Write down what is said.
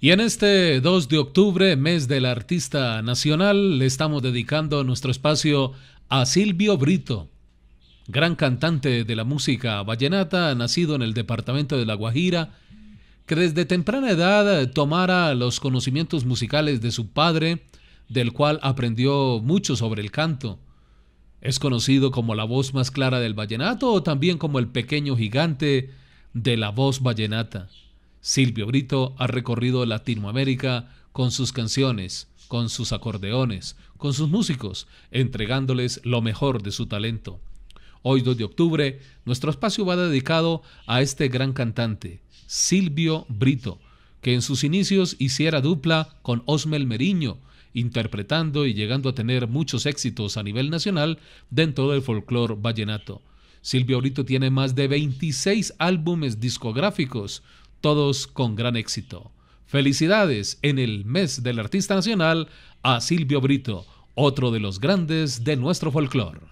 Y en este 2 de octubre, mes del artista nacional, le estamos dedicando nuestro espacio a Silvio Brito, gran cantante de la música vallenata, nacido en el departamento de La Guajira, que desde temprana edad tomara los conocimientos musicales de su padre, del cual aprendió mucho sobre el canto. Es conocido como la voz más clara del vallenato o también como el pequeño gigante de la voz vallenata. Silvio Brito ha recorrido Latinoamérica con sus canciones, con sus acordeones, con sus músicos, entregándoles lo mejor de su talento. Hoy 2 de octubre, nuestro espacio va dedicado a este gran cantante, Silvio Brito, que en sus inicios hiciera dupla con Osmel Meriño, interpretando y llegando a tener muchos éxitos a nivel nacional dentro del folclore vallenato. Silvio Brito tiene más de 26 álbumes discográficos, todos con gran éxito. Felicidades en el mes del artista nacional a Silvio Brito, otro de los grandes de nuestro folclore.